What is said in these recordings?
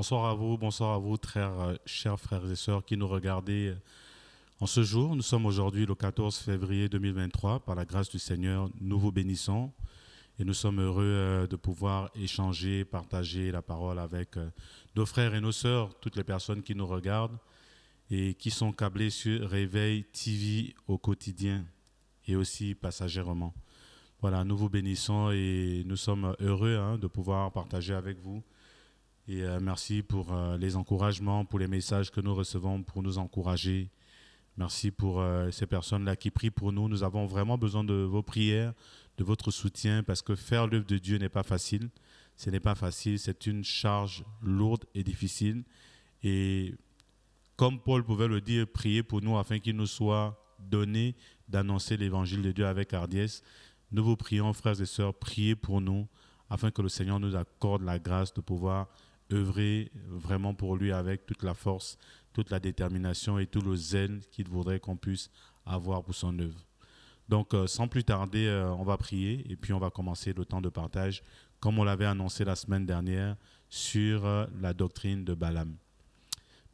Bonsoir à vous, bonsoir à vous, très euh, chers frères et sœurs qui nous regardez euh, en ce jour. Nous sommes aujourd'hui le 14 février 2023. Par la grâce du Seigneur, nous vous bénissons et nous sommes heureux euh, de pouvoir échanger, partager la parole avec nos frères et nos sœurs, toutes les personnes qui nous regardent et qui sont câblées sur Réveil TV au quotidien et aussi passagèrement. Voilà, nous vous bénissons et nous sommes heureux hein, de pouvoir partager avec vous et euh, merci pour euh, les encouragements, pour les messages que nous recevons, pour nous encourager. Merci pour euh, ces personnes-là qui prient pour nous. Nous avons vraiment besoin de vos prières, de votre soutien, parce que faire l'œuvre de Dieu n'est pas facile. Ce n'est pas facile, c'est une charge lourde et difficile. Et comme Paul pouvait le dire, priez pour nous afin qu'il nous soit donné d'annoncer l'évangile de Dieu avec hardiesse. Nous vous prions, frères et sœurs, priez pour nous afin que le Seigneur nous accorde la grâce de pouvoir œuvrer vraiment pour lui avec toute la force, toute la détermination et tout le zèle qu'il voudrait qu'on puisse avoir pour son œuvre. Donc, euh, sans plus tarder, euh, on va prier et puis on va commencer le temps de partage, comme on l'avait annoncé la semaine dernière, sur euh, la doctrine de Balaam.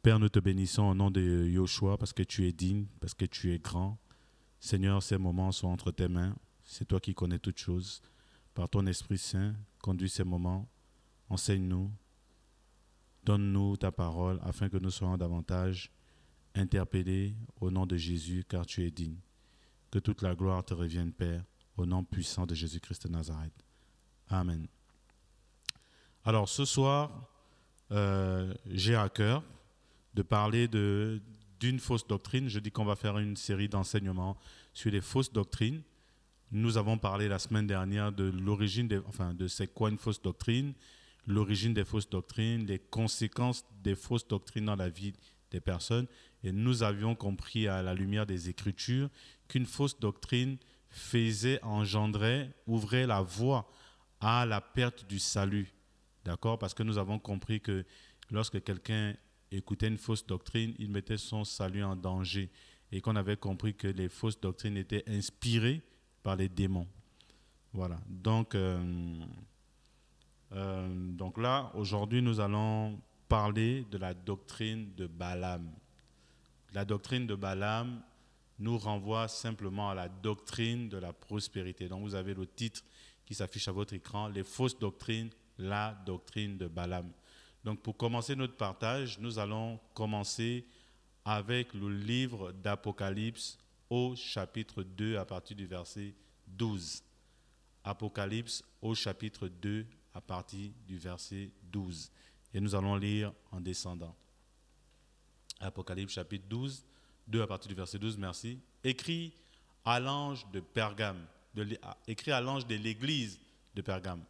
Père, nous te bénissons au nom de Yoshua parce que tu es digne, parce que tu es grand. Seigneur, ces moments sont entre tes mains. C'est toi qui connais toutes choses. Par ton Esprit Saint, conduis ces moments. Enseigne-nous, Donne-nous ta parole afin que nous soyons davantage interpellés au nom de Jésus, car tu es digne. Que toute la gloire te revienne, Père, au nom puissant de Jésus-Christ de Nazareth. Amen. Alors ce soir, euh, j'ai à cœur de parler de, d'une fausse doctrine. Je dis qu'on va faire une série d'enseignements sur les fausses doctrines. Nous avons parlé la semaine dernière de l'origine, de, enfin, de c'est quoi une fausse doctrine, l'origine des fausses doctrines, les conséquences des fausses doctrines dans la vie des personnes. Et nous avions compris à la lumière des Écritures qu'une fausse doctrine faisait, engendrait, ouvrait la voie à la perte du salut. D'accord Parce que nous avons compris que lorsque quelqu'un écoutait une fausse doctrine, il mettait son salut en danger. Et qu'on avait compris que les fausses doctrines étaient inspirées par les démons. Voilà. Donc. Euh, euh, donc là, aujourd'hui, nous allons parler de la doctrine de Balaam. La doctrine de Balaam nous renvoie simplement à la doctrine de la prospérité. Donc vous avez le titre qui s'affiche à votre écran, Les fausses doctrines, la doctrine de Balaam. Donc pour commencer notre partage, nous allons commencer avec le livre d'Apocalypse au chapitre 2 à partir du verset 12. Apocalypse au chapitre 2 à partir du verset 12. Et nous allons lire en descendant. Apocalypse chapitre 12, 2 à partir du verset 12, merci. Écrit à l'ange de Pergame, écrit à l'ange de l'église de Pergame.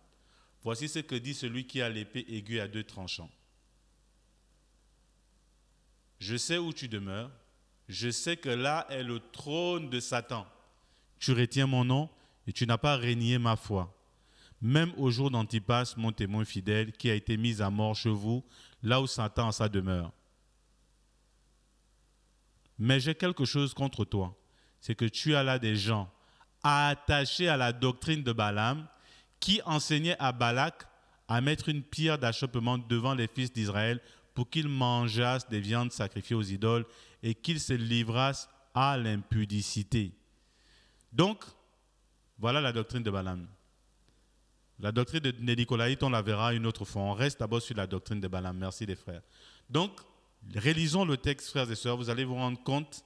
Voici ce que dit celui qui a l'épée aiguë à deux tranchants. Je sais où tu demeures, je sais que là est le trône de Satan. Tu retiens mon nom et tu n'as pas régné ma foi même au jour d'Antipas, mon témoin fidèle, qui a été mis à mort chez vous, là où Satan a sa demeure. Mais j'ai quelque chose contre toi, c'est que tu as là des gens attachés à la doctrine de Balaam, qui enseignait à Balak à mettre une pierre d'achoppement devant les fils d'Israël pour qu'ils mangeassent des viandes sacrifiées aux idoles et qu'ils se livrassent à l'impudicité. Donc, voilà la doctrine de Balaam. La doctrine de Nénicolaïte, on la verra une autre fois. On reste d'abord sur la doctrine de Balaam. Merci les frères. Donc, relisons le texte, frères et sœurs. Vous allez vous rendre compte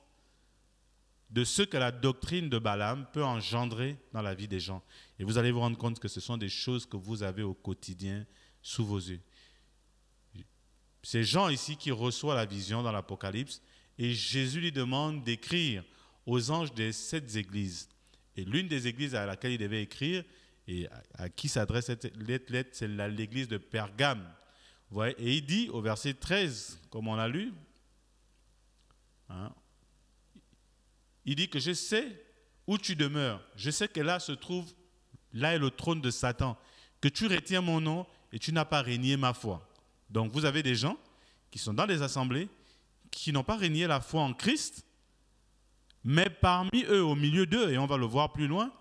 de ce que la doctrine de Balaam peut engendrer dans la vie des gens. Et vous allez vous rendre compte que ce sont des choses que vous avez au quotidien sous vos yeux. Ces gens ici qui reçoit la vision dans l'Apocalypse et Jésus lui demande d'écrire aux anges des sept églises. Et l'une des églises à laquelle il devait écrire, et à, qui s'adresse cette lettre, C'est l'église de Pergame. et il dit au verset 13, comme on l'a lu, hein, il dit que je sais où tu demeures. Je sais que là se trouve, là est le trône de Satan, que tu retiens mon nom et tu n'as pas régné ma foi. Donc vous avez des gens qui sont dans les assemblées, qui n'ont pas régné la foi en Christ, mais parmi eux, au milieu d'eux, et on va le voir plus loin,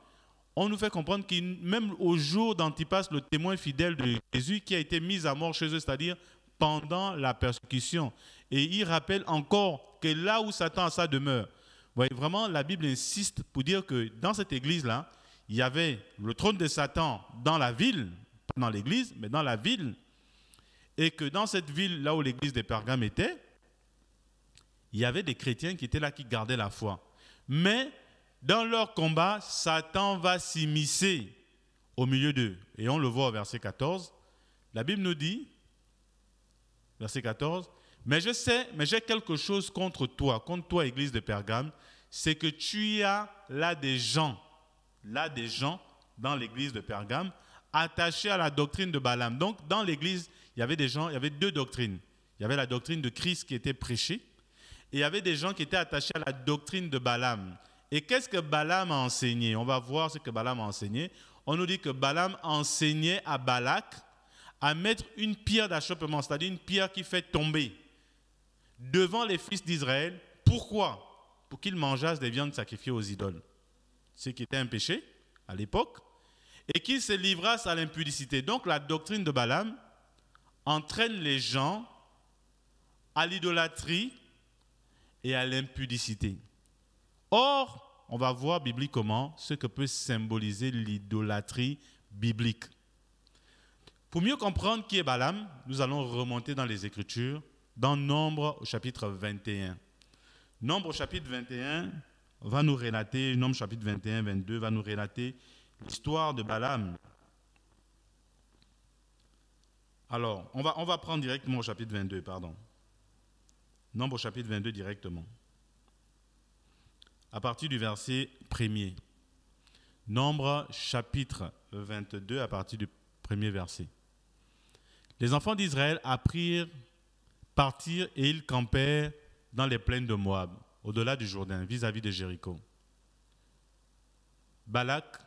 on nous fait comprendre que même au jour d'Antipas, le témoin fidèle de Jésus qui a été mis à mort chez eux, c'est-à-dire pendant la persécution. Et il rappelle encore que là où Satan a sa demeure. voyez, vraiment, la Bible insiste pour dire que dans cette église-là, il y avait le trône de Satan dans la ville, pas dans l'église, mais dans la ville. Et que dans cette ville, là où l'église des Pergames était, il y avait des chrétiens qui étaient là, qui gardaient la foi. Mais dans leur combat, Satan va s'immiscer au milieu d'eux. Et on le voit au verset 14. La Bible nous dit, verset 14, Mais je sais, mais j'ai quelque chose contre toi, contre toi, Église de Pergame, c'est que tu as là des gens, là des gens dans l'Église de Pergame, attachés à la doctrine de Balaam. Donc dans l'Église, il y avait des gens, il y avait deux doctrines. Il y avait la doctrine de Christ qui était prêchée, et il y avait des gens qui étaient attachés à la doctrine de Balaam. Et qu'est-ce que Balaam a enseigné On va voir ce que Balaam a enseigné. On nous dit que Balaam enseignait à Balak à mettre une pierre d'achoppement, c'est-à-dire une pierre qui fait tomber devant les fils d'Israël. Pourquoi Pour qu'ils mangeassent des viandes sacrifiées aux idoles, ce qui était un péché à l'époque, et qu'ils se livrassent à l'impudicité. Donc la doctrine de Balaam entraîne les gens à l'idolâtrie et à l'impudicité. Or, on va voir bibliquement ce que peut symboliser l'idolâtrie biblique. Pour mieux comprendre qui est Balaam, nous allons remonter dans les Écritures, dans Nombre au chapitre 21. Nombre au chapitre 21 va nous relater, Nombre chapitre 21, 22 va nous relater l'histoire de Balaam. Alors, on va, on va prendre directement au chapitre 22, pardon. Nombre au chapitre 22 directement à partir du verset 1 Nombre chapitre 22 à partir du premier verset. Les enfants d'Israël apprirent partir et ils campèrent dans les plaines de Moab, au-delà du Jourdain, vis-à-vis de Jéricho. Balak,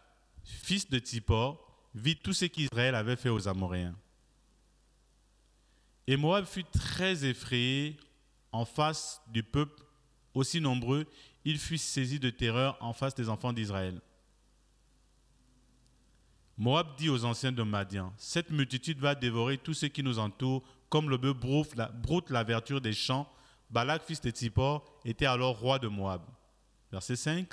fils de Tippor, vit tout ce qu'Israël avait fait aux Amoréens. Et Moab fut très effrayé en face du peuple aussi nombreux il fut saisi de terreur en face des enfants d'Israël. Moab dit aux anciens de Madian, Cette multitude va dévorer tout ce qui nous entoure, comme le bœuf broute la, des champs. Balak, fils de Tsippor, était alors roi de Moab. Verset 5.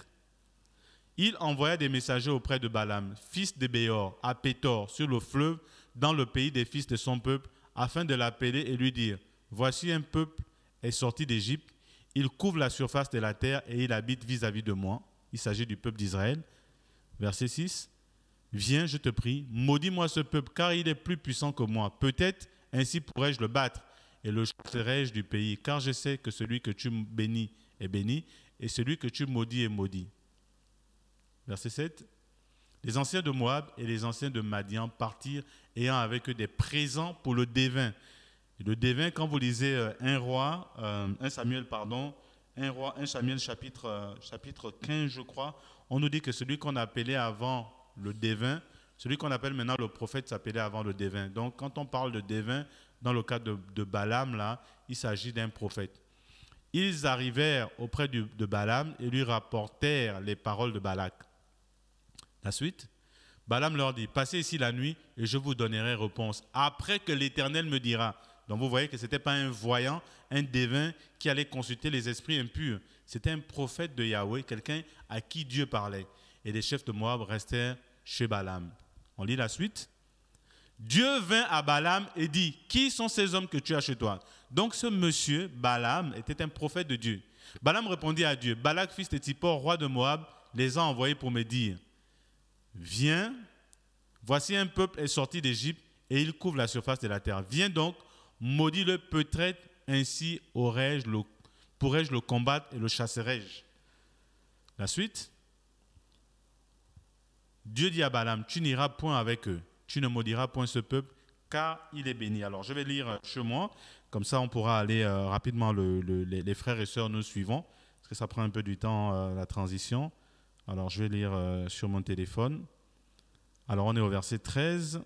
Il envoya des messagers auprès de Balaam, fils de Béor, à Pétor, sur le fleuve, dans le pays des fils de son peuple, afin de l'appeler et lui dire, Voici un peuple est sorti d'Égypte, il couvre la surface de la terre et il habite vis-à-vis de moi. Il s'agit du peuple d'Israël. Verset 6. Viens, je te prie, maudis-moi ce peuple, car il est plus puissant que moi. Peut-être ainsi pourrais je le battre et le chasserai-je du pays, car je sais que celui que tu bénis est béni, et celui que tu maudis est maudit. Verset 7. Les anciens de Moab et les anciens de Madian partirent, ayant avec eux des présents pour le dévin, le dévin, quand vous lisez euh, un roi, euh, un Samuel, pardon, un roi, un Samuel chapitre, euh, chapitre 15, je crois, on nous dit que celui qu'on appelait avant le dévin, celui qu'on appelle maintenant le prophète s'appelait avant le dévin Donc quand on parle de dévin, dans le cas de, Balaam, là, il s'agit d'un prophète. Ils arrivèrent auprès de Balaam et lui rapportèrent les paroles de Balak. La suite, Balaam leur dit, passez ici la nuit et je vous donnerai réponse, après que l'Éternel me dira, donc vous voyez que ce n'était pas un voyant, un devin qui allait consulter les esprits impurs. C'était un prophète de Yahweh, quelqu'un à qui Dieu parlait. Et les chefs de Moab restèrent chez Balaam. On lit la suite. Dieu vint à Balaam et dit, qui sont ces hommes que tu as chez toi Donc ce monsieur, Balaam, était un prophète de Dieu. Balaam répondit à Dieu, Balak, fils de Tippor, roi de Moab, les a envoyés pour me dire, viens, voici un peuple est sorti d'Égypte et il couvre la surface de la terre. Viens donc, Maudit-le peut-être, ainsi aurais-je le, pourrais-je le combattre et le chasserais-je. je La suite. Dieu dit à Balaam, tu n'iras point avec eux, tu ne maudiras point ce peuple, car il est béni. Alors je vais lire chez moi, comme ça on pourra aller euh, rapidement, les, frères et sœurs nous suivons, parce que ça prend un peu du temps, euh, la transition. Alors je vais lire euh, sur mon téléphone. Alors on est au verset 13.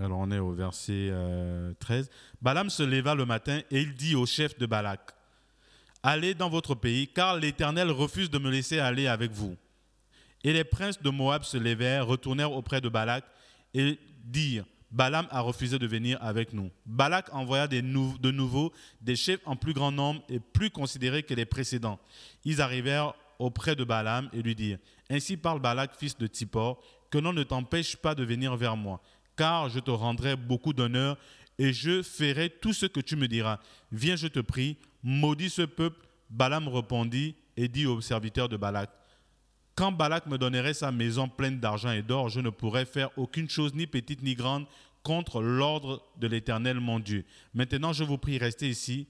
Alors on est au verset 13. Euh, Balaam se leva le matin et il dit au chef de Balak, Allez dans votre pays, car l'Éternel refuse de me laisser aller avec vous. Et les princes de Moab se levèrent, retournèrent auprès de Balak et dirent, Balaam a refusé de venir avec nous. Balak envoya de nouveau des chefs en plus grand nombre et plus considérés que les précédents. Ils arrivèrent auprès de Balaam et lui dirent, Ainsi parle Balak, fils de Tippor, que l'on ne t'empêche pas de venir vers moi car je te rendrai beaucoup d'honneur et je ferai tout ce que tu me diras. Viens, je te prie, maudis ce peuple. Balaam répondit et dit au serviteur de Balak, Quand Balak me donnerait sa maison pleine d'argent et d'or, je ne pourrais faire aucune chose, ni petite ni grande, contre l'ordre de l'Éternel mon Dieu. Maintenant, je vous prie, restez ici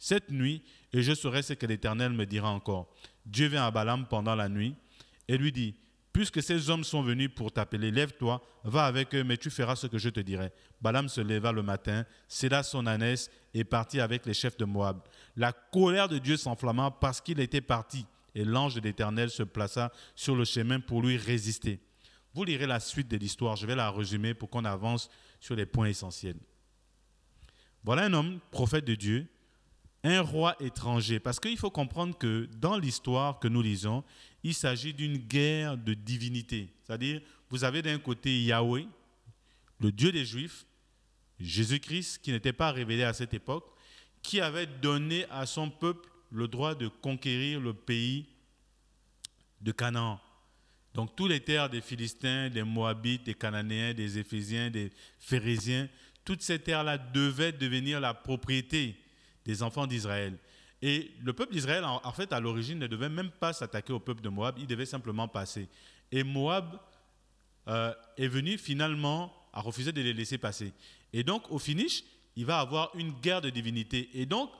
cette nuit, et je saurai ce que l'Éternel me dira encore. Dieu vient à Balaam pendant la nuit et lui dit, puisque ces hommes sont venus pour t'appeler, lève-toi, va avec eux, mais tu feras ce que je te dirai. Balaam se leva le matin, céda son ânesse et partit avec les chefs de Moab. La colère de Dieu s'enflamma parce qu'il était parti, et l'ange de l'Éternel se plaça sur le chemin pour lui résister. Vous lirez la suite de l'histoire, je vais la résumer pour qu'on avance sur les points essentiels. Voilà un homme, prophète de Dieu, un roi étranger. Parce qu'il faut comprendre que dans l'histoire que nous lisons, il s'agit d'une guerre de divinité. C'est-à-dire, vous avez d'un côté Yahweh, le Dieu des Juifs, Jésus-Christ, qui n'était pas révélé à cette époque, qui avait donné à son peuple le droit de conquérir le pays de Canaan. Donc toutes les terres des Philistins, des Moabites, des Cananéens, des Éphésiens, des Phérésiens, toutes ces terres-là devaient devenir la propriété des enfants d'Israël. Et le peuple d'Israël, en, fait, à l'origine, ne devait même pas s'attaquer au peuple de Moab, il devait simplement passer. Et Moab euh, est venu finalement à refuser de les laisser passer. Et donc, au finish, il va avoir une guerre de divinité. Et donc,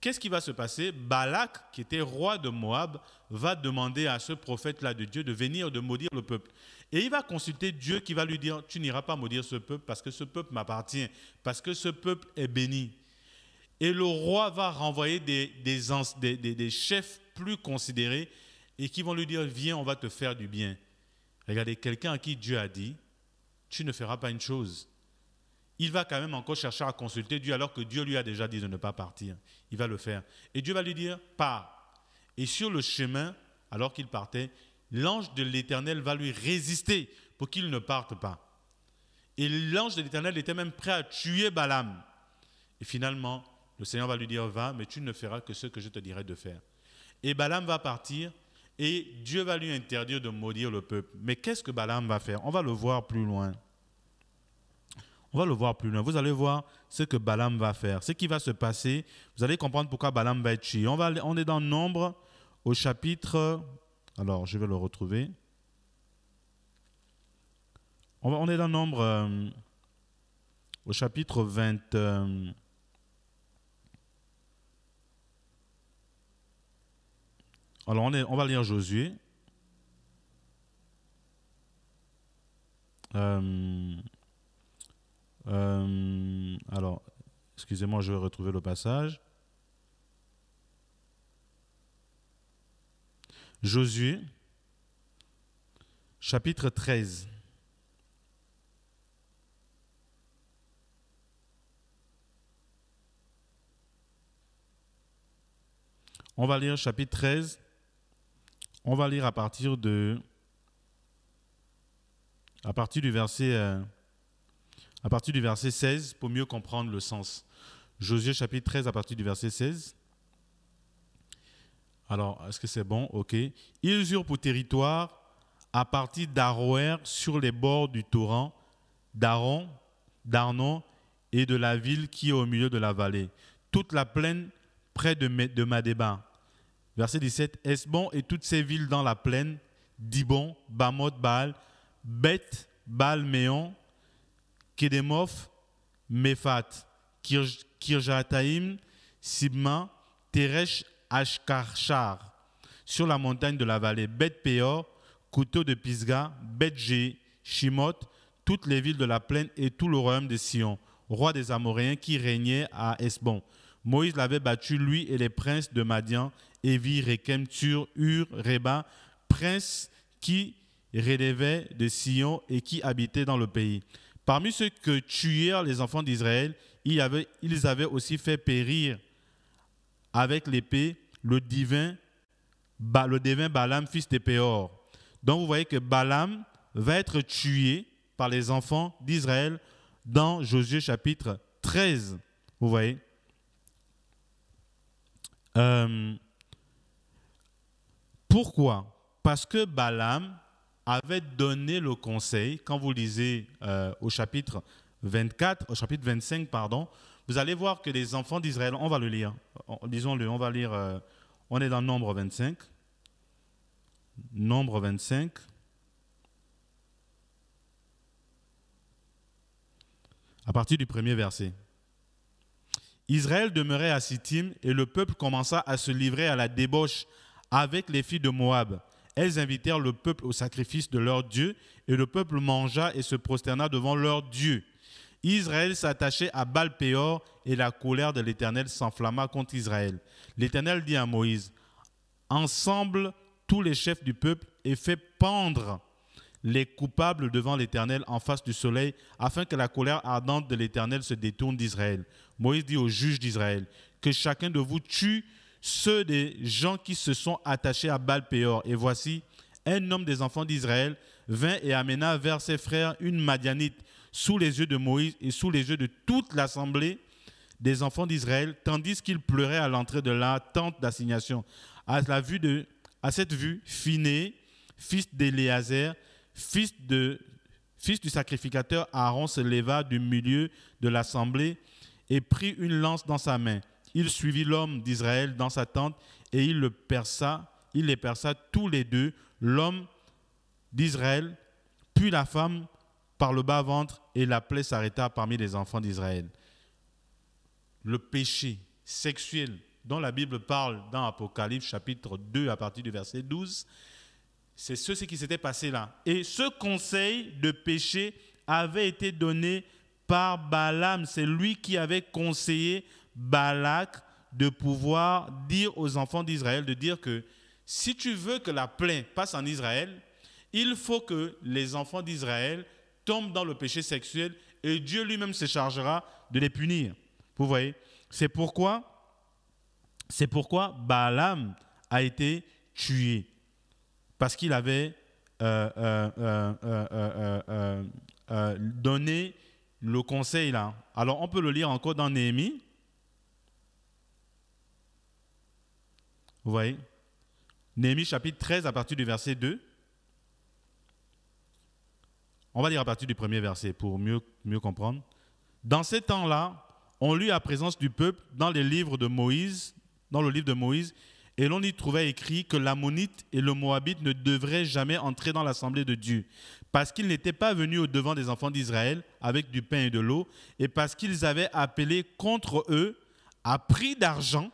qu'est-ce qui va se passer Balak, qui était roi de Moab, va demander à ce prophète-là de Dieu de venir de maudire le peuple. Et il va consulter Dieu qui va lui dire, tu n'iras pas maudire ce peuple parce que ce peuple m'appartient, parce que ce peuple est béni. Et le roi va renvoyer des, chefs plus considérés et qui vont lui dire, viens, on va te faire du bien. Regardez, quelqu'un à qui Dieu a dit, tu ne feras pas une chose. Il va quand même encore chercher à consulter Dieu alors que Dieu lui a déjà dit de ne pas partir. Il va le faire. Et Dieu va lui dire, pars. Et sur le chemin, alors qu'il partait, l'ange de l'Éternel va lui résister pour qu'il ne parte pas. Et l'ange de l'Éternel était même prêt à tuer Balaam. Et finalement, le Seigneur va lui dire, va, mais tu ne feras que ce que je te dirai de faire. Et Balaam va partir et Dieu va lui interdire de maudire le peuple. Mais qu'est-ce que Balaam va faire On va le voir plus loin. On va le voir plus loin. Vous allez voir ce que Balaam va faire, ce qui va se passer. Vous allez comprendre pourquoi Balaam va être tué. On, va, on est dans le Nombre au chapitre... Alors, je vais le retrouver. On, est dans le Nombre euh, au chapitre 20... Alors on, va lire Josué. Euh, euh, alors, excusez-moi, je vais retrouver le passage. Josué, chapitre 13. On va lire chapitre 13 on va lire à partir de à partir du verset euh, à partir du verset 16 pour mieux comprendre le sens. Josué chapitre 13 à partir du verset 16. Alors, est-ce que c'est bon OK. Ils eurent pour territoire à partir d'Aroer sur les bords du torrent d'Aron, d'Arnon et de la ville qui est au milieu de la vallée, toute la plaine près de, de Madéba Verset 17, Esbon et toutes ses villes dans la plaine, Dibon, Bamot, Baal, Beth, Baal, Méon, Kedemoph, Mephat, Kirjataim, Sibma, Teresh, Ashkarchar, sur la montagne de la vallée, Beth Peor, Couteau de Pisga, Beth Jé, Shimoth, toutes les villes de la plaine et tout le royaume de Sion, roi des Amoréens qui régnait à Esbon. Moïse l'avait battu, lui et les princes de Madian Evi, Rekem, Tur, Ur, Reba, princes qui relevaient de Sion et qui habitaient dans le pays. Parmi ceux que tuèrent les enfants d'Israël, ils avaient, aussi fait périr avec l'épée le divin, le divin Balaam, fils de Péor. Donc vous voyez que Balaam va être tué par les enfants d'Israël dans Josué chapitre 13. Vous voyez euh, pourquoi Parce que Balaam avait donné le conseil, quand vous lisez euh, au chapitre 24, au chapitre 25, pardon, vous allez voir que les enfants d'Israël, on va le lire, disons-le, on va lire, euh, on est dans Nombre 25, Nombre 25, à partir du premier verset. Israël demeurait à Sittim et le peuple commença à se livrer à la débauche, avec les filles de Moab. Elles invitèrent le peuple au sacrifice de leur Dieu, et le peuple mangea et se prosterna devant leur Dieu. Israël s'attachait à baal et la colère de l'Éternel s'enflamma contre Israël. L'Éternel dit à Moïse, Ensemble tous les chefs du peuple, et fais pendre les coupables devant l'Éternel en face du soleil, afin que la colère ardente de l'Éternel se détourne d'Israël. Moïse dit aux juges d'Israël, Que chacun de vous tue ceux des gens qui se sont attachés à Baal Et voici, un homme des enfants d'Israël vint et amena vers ses frères une Madianite sous les yeux de Moïse et sous les yeux de toute l'assemblée des enfants d'Israël, tandis qu'il pleurait à l'entrée de la tente d'assignation. À, la vue de, à cette vue, Phiné, fils d'Éléazer, fils, de, fils du sacrificateur Aaron, se leva du milieu de l'assemblée et prit une lance dans sa main il suivit l'homme d'Israël dans sa tente et il le perça, il les perça tous les deux, l'homme d'Israël, puis la femme par le bas-ventre, et la plaie s'arrêta parmi les enfants d'Israël. Le péché sexuel dont la Bible parle dans Apocalypse chapitre 2 à partir du verset 12, c'est ce qui s'était passé là. Et ce conseil de péché avait été donné par Balaam, c'est lui qui avait conseillé Balak de pouvoir dire aux enfants d'Israël, de dire que si tu veux que la plaie passe en Israël, il faut que les enfants d'Israël tombent dans le péché sexuel et Dieu lui-même se chargera de les punir. Vous voyez C'est pourquoi, c'est pourquoi Balaam a été tué. Parce qu'il avait euh, euh, euh, donné le conseil là. Alors on peut le lire encore dans Néhémie. Vous voyez Néhémie chapitre 13 à partir du verset 2. On va lire à partir du premier verset pour mieux, mieux comprendre. Dans ces temps-là, on lut à présence du peuple dans les livres de Moïse, dans le livre de Moïse, et l'on y trouvait écrit que l'ammonite et le moabite ne devraient jamais entrer dans l'assemblée de Dieu, parce qu'ils n'étaient pas venus au devant des enfants d'Israël avec du pain et de l'eau, et parce qu'ils avaient appelé contre eux à prix d'argent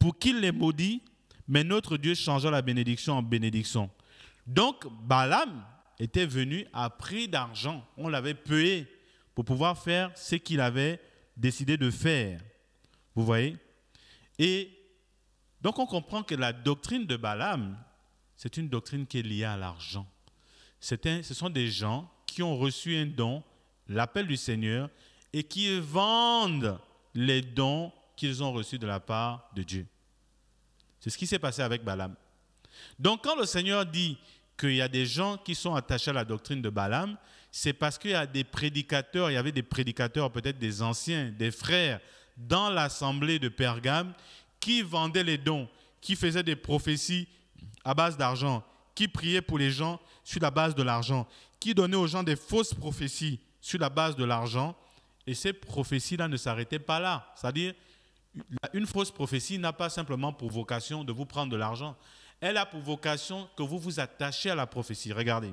pour qu'il les maudit, mais notre Dieu changea la bénédiction en bénédiction. Donc Balaam était venu à prix d'argent. On l'avait payé pour pouvoir faire ce qu'il avait décidé de faire. Vous voyez Et donc on comprend que la doctrine de Balaam, c'est une doctrine qui est liée à l'argent. ce sont des gens qui ont reçu un don, l'appel du Seigneur, et qui vendent les dons qu'ils ont reçu de la part de Dieu. C'est ce qui s'est passé avec Balaam. Donc quand le Seigneur dit qu'il y a des gens qui sont attachés à la doctrine de Balaam, c'est parce qu'il y a des prédicateurs, il y avait des prédicateurs, peut-être des anciens, des frères, dans l'assemblée de Pergame, qui vendaient les dons, qui faisaient des prophéties à base d'argent, qui priaient pour les gens sur la base de l'argent, qui donnaient aux gens des fausses prophéties sur la base de l'argent. Et ces prophéties-là ne s'arrêtaient pas là. C'est-à-dire, une fausse prophétie n'a pas simplement pour vocation de vous prendre de l'argent. Elle a pour vocation que vous vous attachiez à la prophétie. Regardez,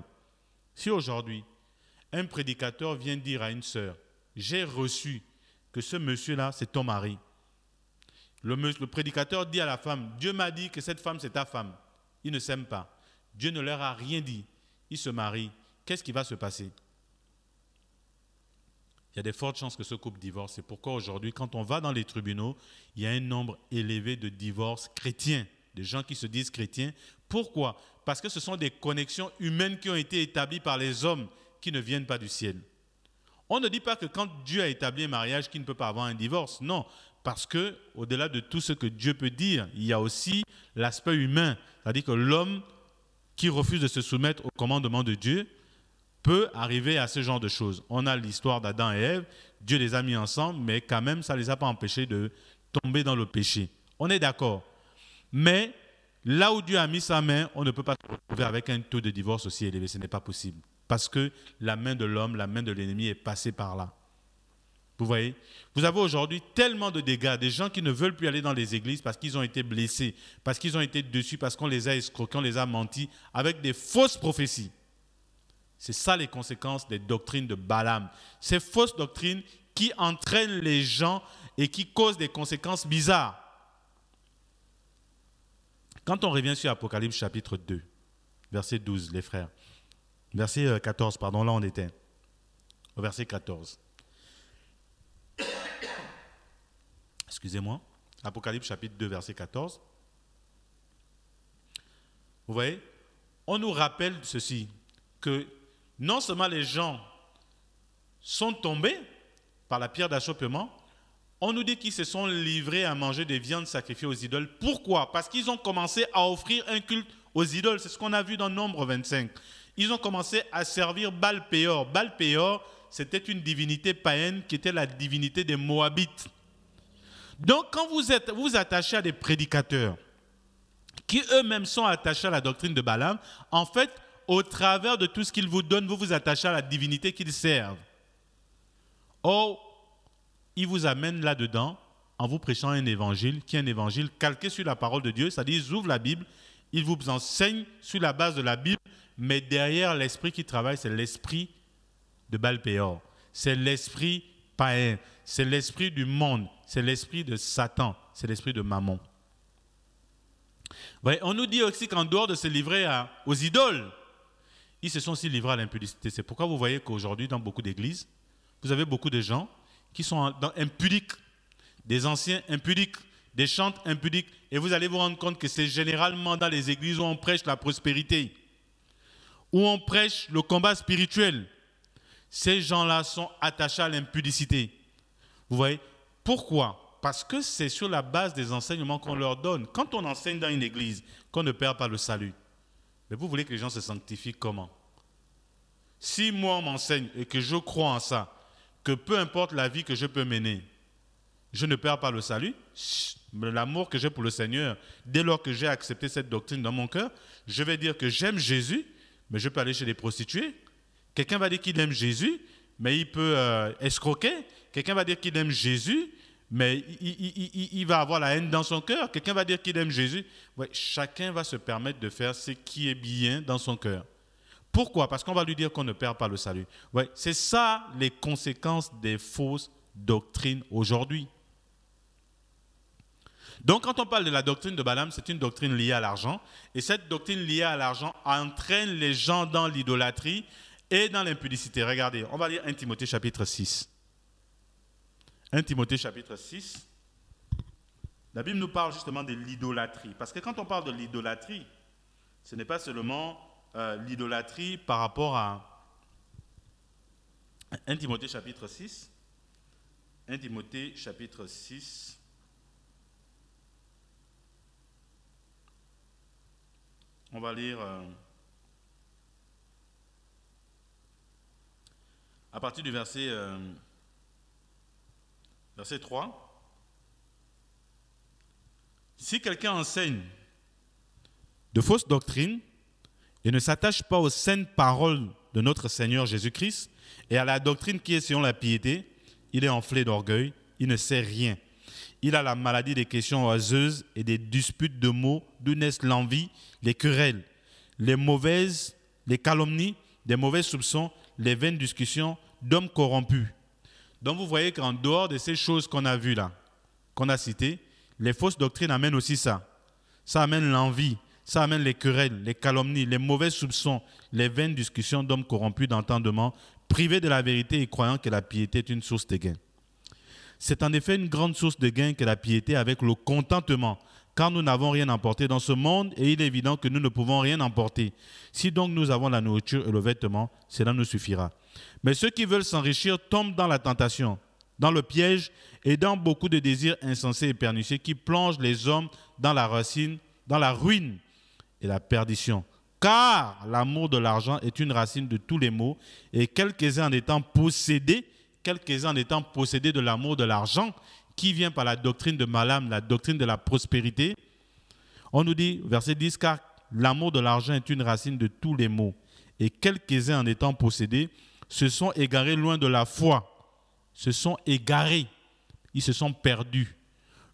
si aujourd'hui, un prédicateur vient dire à une sœur, j'ai reçu que ce monsieur-là, c'est ton mari. Le, le, prédicateur dit à la femme, Dieu m'a dit que cette femme, c'est ta femme. Ils ne s'aiment pas. Dieu ne leur a rien dit. Ils se marient. Qu'est-ce qui va se passer il y a de fortes chances que ce couple divorce. C'est pourquoi aujourd'hui, quand on va dans les tribunaux, il y a un nombre élevé de divorces chrétiens, de gens qui se disent chrétiens. Pourquoi Parce que ce sont des connexions humaines qui ont été établies par les hommes qui ne viennent pas du ciel. On ne dit pas que quand Dieu a établi un mariage, qu'il ne peut pas avoir un divorce. Non, parce que au-delà de tout ce que Dieu peut dire, il y a aussi l'aspect humain, c'est-à-dire que l'homme qui refuse de se soumettre au commandement de Dieu peut arriver à ce genre de choses. On a l'histoire d'Adam et Ève, Dieu les a mis ensemble, mais quand même, ça ne les a pas empêchés de tomber dans le péché. On est d'accord. Mais là où Dieu a mis sa main, on ne peut pas se retrouver avec un taux de divorce aussi élevé. Ce n'est pas possible. Parce que la main de l'homme, la main de l'ennemi est passée par là. Vous voyez Vous avez aujourd'hui tellement de dégâts, des gens qui ne veulent plus aller dans les églises parce qu'ils ont été blessés, parce qu'ils ont été dessus, parce qu'on les a escroqués, on les a menti avec des fausses prophéties. C'est ça les conséquences des doctrines de Balaam. Ces fausses doctrines qui entraînent les gens et qui causent des conséquences bizarres. Quand on revient sur Apocalypse chapitre 2, verset 12, les frères, verset 14, euh, pardon, là on était, au verset 14. Excusez-moi, Apocalypse chapitre 2, verset 14. Vous voyez, on nous rappelle ceci, que non seulement les gens sont tombés par la pierre d'achoppement, on nous dit qu'ils se sont livrés à manger des viandes sacrifiées aux idoles. Pourquoi Parce qu'ils ont commencé à offrir un culte aux idoles. C'est ce qu'on a vu dans Nombre 25. Ils ont commencé à servir Baal Peor. Baal c'était une divinité païenne qui était la divinité des Moabites. Donc quand vous êtes, vous, vous attachez à des prédicateurs qui eux-mêmes sont attachés à la doctrine de Balaam, en fait, au travers de tout ce qu'il vous donne, vous vous attachez à la divinité qu'ils servent. Oh, il vous amène là-dedans en vous prêchant un évangile qui est un évangile calqué sur la parole de Dieu, c'est-à-dire ils la Bible, ils vous enseignent sur la base de la Bible, mais derrière l'esprit qui travaille, c'est l'esprit de Balpéor, c'est l'esprit païen, c'est l'esprit du monde, c'est l'esprit de Satan, c'est l'esprit de Mammon. on nous dit aussi qu'en dehors de se livrer aux idoles, ils se sont aussi livrés à l'impudicité. C'est pourquoi vous voyez qu'aujourd'hui, dans beaucoup d'églises, vous avez beaucoup de gens qui sont dans, impudiques, des anciens impudiques, des chantes impudiques, et vous allez vous rendre compte que c'est généralement dans les églises où on prêche la prospérité, où on prêche le combat spirituel. Ces gens-là sont attachés à l'impudicité. Vous voyez Pourquoi Parce que c'est sur la base des enseignements qu'on leur donne. Quand on enseigne dans une église, qu'on ne perd pas le salut. Mais vous voulez que les gens se sanctifient comment Si moi on m'enseigne et que je crois en ça, que peu importe la vie que je peux mener, je ne perds pas le salut, l'amour que j'ai pour le Seigneur, dès lors que j'ai accepté cette doctrine dans mon cœur, je vais dire que j'aime Jésus, mais je peux aller chez les prostituées. Quelqu'un va dire qu'il aime Jésus, mais il peut euh, escroquer. Quelqu'un va dire qu'il aime Jésus, mais il, va avoir la haine dans son cœur. Quelqu'un va dire qu'il aime Jésus. chacun va se permettre de faire ce qui est bien dans son cœur. Pourquoi Parce qu'on va lui dire qu'on ne perd pas le salut. c'est ça les conséquences des fausses doctrines aujourd'hui. Donc quand on parle de la doctrine de Balaam, c'est une doctrine liée à l'argent. Et cette doctrine liée à l'argent entraîne les gens dans l'idolâtrie et dans l'impudicité. Regardez, on va lire 1 Timothée chapitre 6. 1 Timothée chapitre 6, la Bible nous parle justement de l'idolâtrie. Parce que quand on parle de l'idolâtrie, ce n'est pas seulement euh, l'idolâtrie par rapport à 1 Timothée chapitre 6. 1 Timothée chapitre 6. On va lire euh, à partir du verset... Euh, Verset 3. Si quelqu'un enseigne de fausses doctrines et ne s'attache pas aux saines paroles de notre Seigneur Jésus-Christ et à la doctrine qui est selon la piété, il est enflé d'orgueil, il ne sait rien. Il a la maladie des questions oiseuses et des disputes de mots d'où naissent l'envie, les querelles, les mauvaises, les calomnies, des mauvais soupçons, les vaines discussions d'hommes corrompus donc vous voyez qu'en dehors de ces choses qu'on a vues là, qu'on a citées, les fausses doctrines amènent aussi ça. Ça amène l'envie, ça amène les querelles, les calomnies, les mauvais soupçons, les vaines discussions d'hommes corrompus d'entendement, privés de la vérité et croyant que la piété est une source de gain. C'est en effet une grande source de gain que la piété avec le contentement, car nous n'avons rien emporté dans ce monde et il est évident que nous ne pouvons rien emporter. Si donc nous avons la nourriture et le vêtement, cela nous suffira. Mais ceux qui veulent s'enrichir tombent dans la tentation, dans le piège et dans beaucoup de désirs insensés et pernicieux qui plongent les hommes dans la racine, dans la ruine et la perdition. Car l'amour de l'argent est une racine de tous les maux, et quelques-uns en étant possédés, quelques-uns en étant possédés de l'amour de l'argent, qui vient par la doctrine de Malam, la doctrine de la prospérité, on nous dit, verset 10, car l'amour de l'argent est une racine de tous les maux, et quelques-uns en étant possédés, se sont égarés loin de la foi, se sont égarés, ils se sont perdus,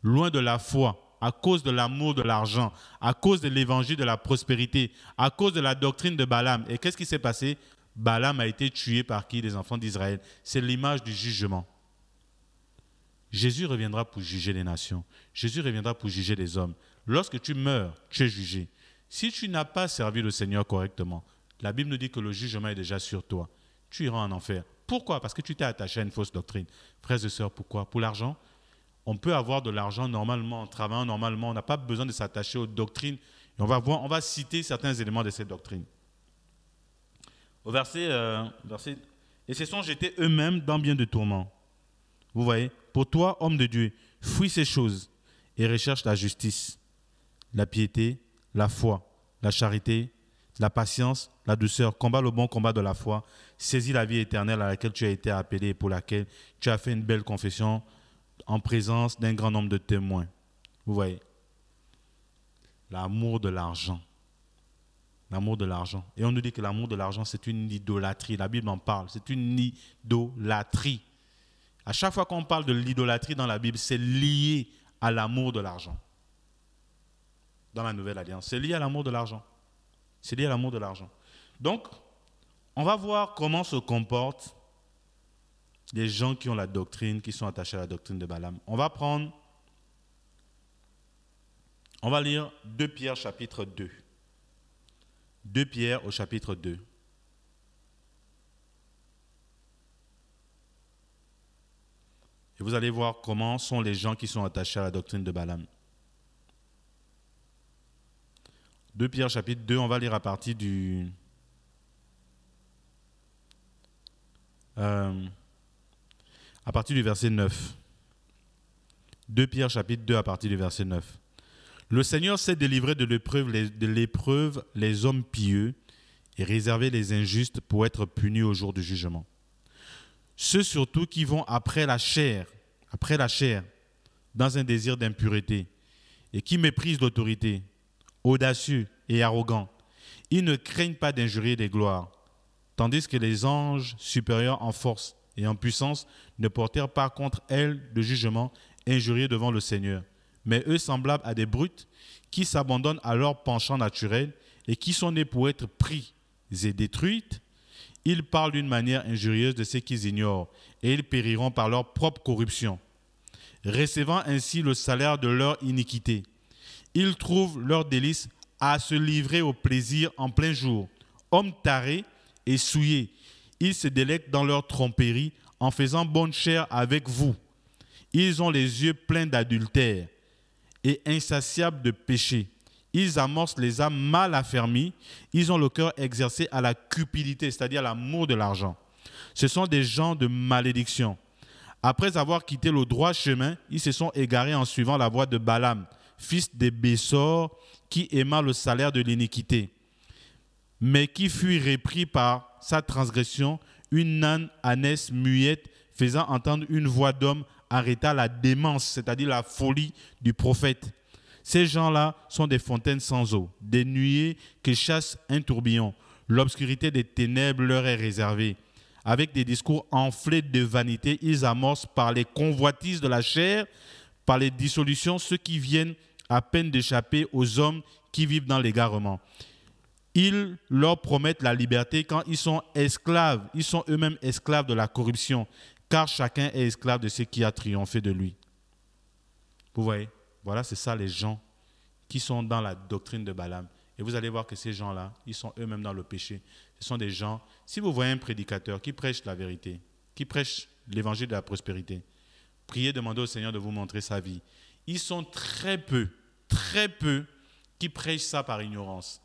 loin de la foi, à cause de l'amour de l'argent, à cause de l'évangile de la prospérité, à cause de la doctrine de Balaam. Et qu'est-ce qui s'est passé Balaam a été tué par qui des enfants d'Israël. C'est l'image du jugement. Jésus reviendra pour juger les nations. Jésus reviendra pour juger les hommes. Lorsque tu meurs, tu es jugé. Si tu n'as pas servi le Seigneur correctement, la Bible nous dit que le jugement est déjà sur toi tu iras en enfer. Pourquoi Parce que tu t'es attaché à une fausse doctrine. Frères et sœurs, pourquoi Pour l'argent On peut avoir de l'argent normalement en travaillant normalement. On n'a pas besoin de s'attacher aux doctrines. on va on va citer certains éléments de cette doctrine. Au verset, euh, verset et ces songes étaient eux-mêmes dans bien de tourments. Vous voyez, pour toi, homme de Dieu, fuis ces choses et recherche la justice, la piété, la foi, la charité, la patience, la douceur, combat le bon combat de la foi, saisis la vie éternelle à laquelle tu as été appelé et pour laquelle tu as fait une belle confession en présence d'un grand nombre de témoins. Vous voyez, l'amour de l'argent. L'amour de l'argent. Et on nous dit que l'amour de l'argent, c'est une idolâtrie. La Bible en parle. C'est une idolâtrie. À chaque fois qu'on parle de l'idolâtrie dans la Bible, c'est lié à l'amour de l'argent. Dans la Nouvelle Alliance, c'est lié à l'amour de l'argent cest à l'amour de l'argent. Donc, on va voir comment se comportent les gens qui ont la doctrine, qui sont attachés à la doctrine de Balaam. On va prendre, on va lire 2 Pierre chapitre 2. 2 Pierre au chapitre 2. Et vous allez voir comment sont les gens qui sont attachés à la doctrine de Balaam. 2 Pierre chapitre 2, on va lire à partir du... Euh, à partir du verset 9. 2 Pierre chapitre 2 à partir du verset 9. Le Seigneur s'est délivré de l'épreuve, de l'épreuve les hommes pieux et réservé les injustes pour être punis au jour du jugement. Ceux surtout qui vont après la chair, après la chair, dans un désir d'impureté et qui méprisent l'autorité, audacieux et arrogants. Ils ne craignent pas d'injurier des gloires, tandis que les anges supérieurs en force et en puissance ne portèrent pas contre elles de jugement injurieux devant le Seigneur, mais eux semblables à des brutes qui s'abandonnent à leurs penchants naturels et qui sont nés pour être pris et détruites. Ils parlent d'une manière injurieuse de ce qu'ils ignorent et ils périront par leur propre corruption, recevant ainsi le salaire de leur iniquité ils trouvent leur délice à se livrer au plaisir en plein jour. Hommes tarés et souillés, ils se délectent dans leur tromperie en faisant bonne chère avec vous. Ils ont les yeux pleins d'adultère et insatiables de péché. Ils amorcent les âmes mal affermies. Ils ont le cœur exercé à la cupidité, c'est-à-dire l'amour de l'argent. Ce sont des gens de malédiction. Après avoir quitté le droit chemin, ils se sont égarés en suivant la voie de Balaam, fils des Bessor, qui aima le salaire de l'iniquité, mais qui fut repris par sa transgression, une âne ânesse muette, faisant entendre une voix d'homme, arrêta la démence, c'est-à-dire la folie du prophète. Ces gens-là sont des fontaines sans eau, des nuées qui chasse un tourbillon. L'obscurité des ténèbres leur est réservée. Avec des discours enflés de vanité, ils amorcent par les convoitises de la chair par les dissolutions ceux qui viennent à peine d'échapper aux hommes qui vivent dans l'égarement. Ils leur promettent la liberté quand ils sont esclaves, ils sont eux-mêmes esclaves de la corruption, car chacun est esclave de ce qui a triomphé de lui. Vous voyez, voilà, c'est ça les gens qui sont dans la doctrine de Balaam. Et vous allez voir que ces gens-là, ils sont eux-mêmes dans le péché. Ce sont des gens, si vous voyez un prédicateur qui prêche la vérité, qui prêche l'évangile de la prospérité, Priez, demandez au Seigneur de vous montrer sa vie. Ils sont très peu, très peu qui prêchent ça par ignorance.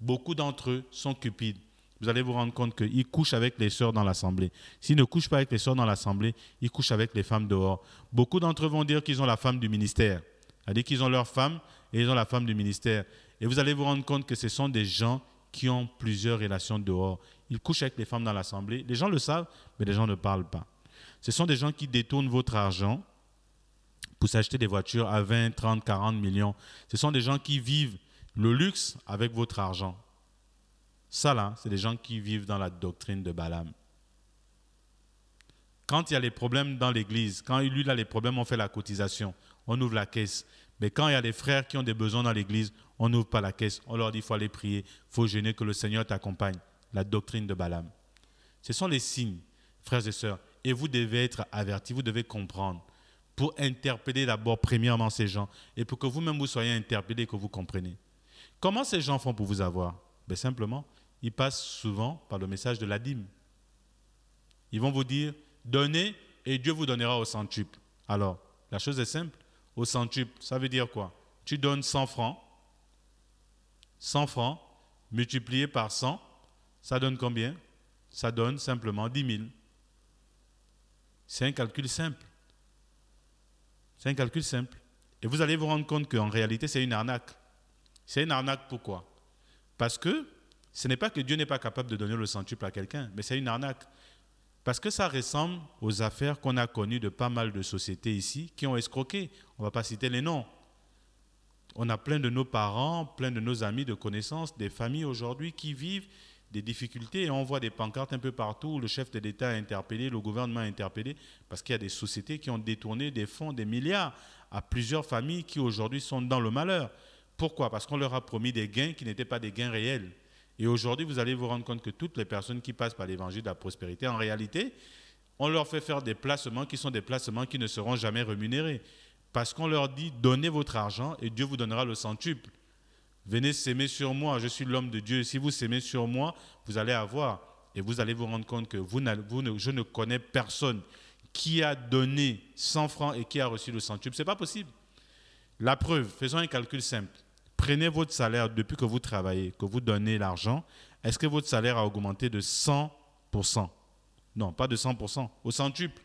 Beaucoup d'entre eux sont cupides. Vous allez vous rendre compte qu'ils couchent avec les soeurs dans l'assemblée. S'ils ne couchent pas avec les soeurs dans l'assemblée, ils couchent avec les femmes dehors. Beaucoup d'entre eux vont dire qu'ils ont la femme du ministère. C'est-à-dire qu'ils ont leur femme et ils ont la femme du ministère. Et vous allez vous rendre compte que ce sont des gens qui ont plusieurs relations dehors. Ils couchent avec les femmes dans l'assemblée. Les gens le savent, mais les gens ne parlent pas. Ce sont des gens qui détournent votre argent pour s'acheter des voitures à 20, 30, 40 millions. Ce sont des gens qui vivent le luxe avec votre argent. Ça, là, c'est des gens qui vivent dans la doctrine de Balaam. Quand il y a les problèmes dans l'église, quand il y a les problèmes, on fait la cotisation, on ouvre la caisse. Mais quand il y a des frères qui ont des besoins dans l'église, on n'ouvre pas la caisse, on leur dit il faut aller prier, il faut gêner, que le Seigneur t'accompagne. La doctrine de Balaam. Ce sont les signes, frères et sœurs. Et vous devez être averti, vous devez comprendre pour interpeller d'abord premièrement ces gens et pour que vous-même vous soyez interpellé et que vous compreniez. Comment ces gens font pour vous avoir ben Simplement, ils passent souvent par le message de la dîme. Ils vont vous dire, donnez et Dieu vous donnera au centuple. Alors, la chose est simple, au centuple, ça veut dire quoi Tu donnes 100 francs, 100 francs multipliés par 100, ça donne combien Ça donne simplement 10 000. C'est un calcul simple. C'est un calcul simple. Et vous allez vous rendre compte qu'en réalité, c'est une arnaque. C'est une arnaque pourquoi Parce que ce n'est pas que Dieu n'est pas capable de donner le centuple à quelqu'un, mais c'est une arnaque. Parce que ça ressemble aux affaires qu'on a connues de pas mal de sociétés ici qui ont escroqué. On ne va pas citer les noms. On a plein de nos parents, plein de nos amis, de connaissances, des familles aujourd'hui qui vivent des difficultés et on voit des pancartes un peu partout où le chef de l'État a interpellé, le gouvernement a interpellé, parce qu'il y a des sociétés qui ont détourné des fonds, des milliards à plusieurs familles qui aujourd'hui sont dans le malheur. Pourquoi Parce qu'on leur a promis des gains qui n'étaient pas des gains réels. Et aujourd'hui, vous allez vous rendre compte que toutes les personnes qui passent par l'évangile de la prospérité, en réalité, on leur fait faire des placements qui sont des placements qui ne seront jamais rémunérés. Parce qu'on leur dit, donnez votre argent et Dieu vous donnera le centuple. Venez s'aimer sur moi, je suis l'homme de Dieu. Si vous s'aimez sur moi, vous allez avoir. Et vous allez vous rendre compte que vous, je ne connais personne qui a donné 100 francs et qui a reçu le centuple. Ce n'est pas possible. La preuve, faisons un calcul simple. Prenez votre salaire depuis que vous travaillez, que vous donnez l'argent. Est-ce que votre salaire a augmenté de 100% Non, pas de 100%, au centuple.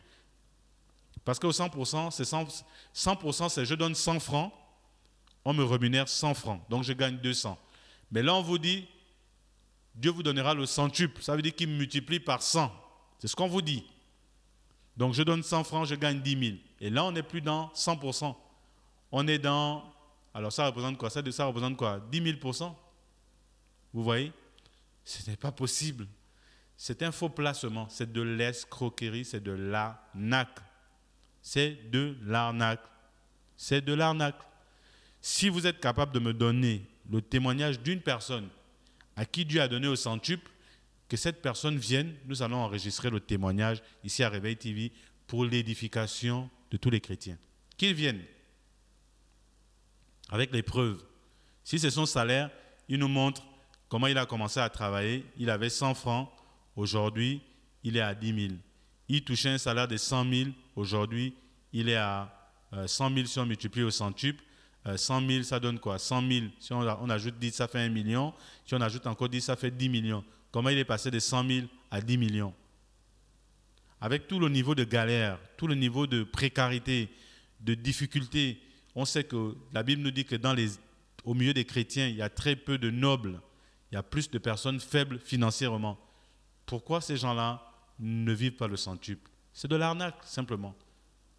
Parce qu'au 100%, c'est 100% c'est je donne 100 francs on me rémunère 100 francs, donc je gagne 200. Mais là, on vous dit, Dieu vous donnera le centuple, ça veut dire qu'il multiplie par 100. C'est ce qu'on vous dit. Donc je donne 100 francs, je gagne 10 000. Et là, on n'est plus dans 100%. On est dans... Alors ça représente quoi ça, ça représente quoi 10 000 Vous voyez Ce n'est pas possible. C'est un faux placement. C'est de l'escroquerie, c'est de l'arnaque. C'est de l'arnaque. C'est de l'arnaque. Si vous êtes capable de me donner le témoignage d'une personne à qui Dieu a donné au centuple, que cette personne vienne, nous allons enregistrer le témoignage ici à Réveil TV pour l'édification de tous les chrétiens. Qu'il vienne avec les preuves. Si c'est son salaire, il nous montre comment il a commencé à travailler. Il avait 100 francs, aujourd'hui il est à 10 000. Il touchait un salaire de 100 000, aujourd'hui il est à 100 euh, 000 si on multiplie au centuple. 100 euh, 000, ça donne quoi 100 000. Si on, ajoute 10, ça fait 1 million. Si on ajoute encore 10, ça fait 10 millions. Comment il est passé de 100 000 à 10 millions Avec tout le niveau de galère, tout le niveau de précarité, de difficulté, on sait que la Bible nous dit que dans les, au milieu des chrétiens, il y a très peu de nobles, il y a plus de personnes faibles financièrement. Pourquoi ces gens-là ne vivent pas le centuple C'est de l'arnaque, simplement.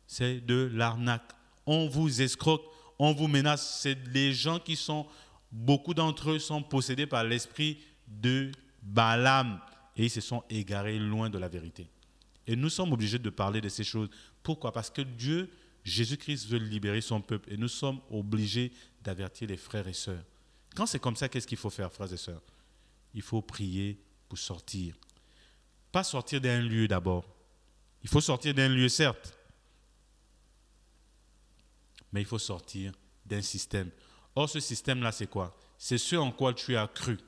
C'est de l'arnaque. On vous escroque on vous menace. C'est les gens qui sont, beaucoup d'entre eux sont possédés par l'esprit de Balaam et ils se sont égarés loin de la vérité. Et nous sommes obligés de parler de ces choses. Pourquoi Parce que Dieu, Jésus-Christ veut libérer son peuple et nous sommes obligés d'avertir les frères et sœurs. Quand c'est comme ça, qu'est-ce qu'il faut faire, frères et sœurs Il faut prier pour sortir. Pas sortir d'un lieu d'abord. Il faut sortir d'un lieu, certes, mais il faut sortir d'un système. Or, ce système-là, c'est quoi C'est ce en quoi tu as cru.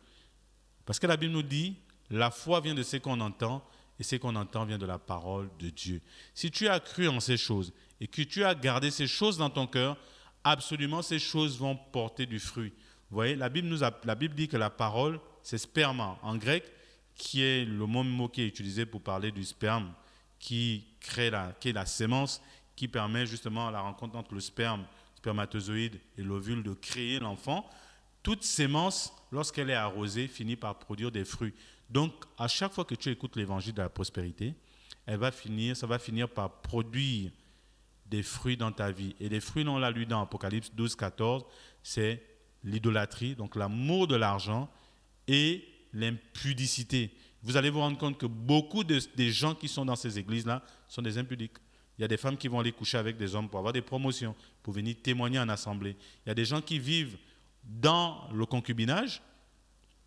Parce que la Bible nous dit, la foi vient de ce qu'on entend, et ce qu'on entend vient de la parole de Dieu. Si tu as cru en ces choses, et que tu as gardé ces choses dans ton cœur, absolument ces choses vont porter du fruit. Vous voyez, la Bible, nous dit que la parole, c'est sperma en grec, qui est le même mot qui est utilisé pour parler du sperme, qui crée qui est la sémence, qui permet justement à la rencontre entre le sperme, spermatozoïde et l'ovule de créer l'enfant, toute sémence, lorsqu'elle est arrosée, finit par produire des fruits. Donc, à chaque fois que tu écoutes l'évangile de la prospérité, elle va finir, ça va finir par produire des fruits dans ta vie. Et les fruits, on l'a lu dans Apocalypse 12, 14, c'est l'idolâtrie, donc l'amour de l'argent et l'impudicité. Vous allez vous rendre compte que beaucoup des gens qui sont dans ces églises-là sont des impudiques. Il y a des femmes qui vont aller coucher avec des hommes pour avoir des promotions, pour venir témoigner en assemblée. Il y a des gens qui vivent dans le concubinage,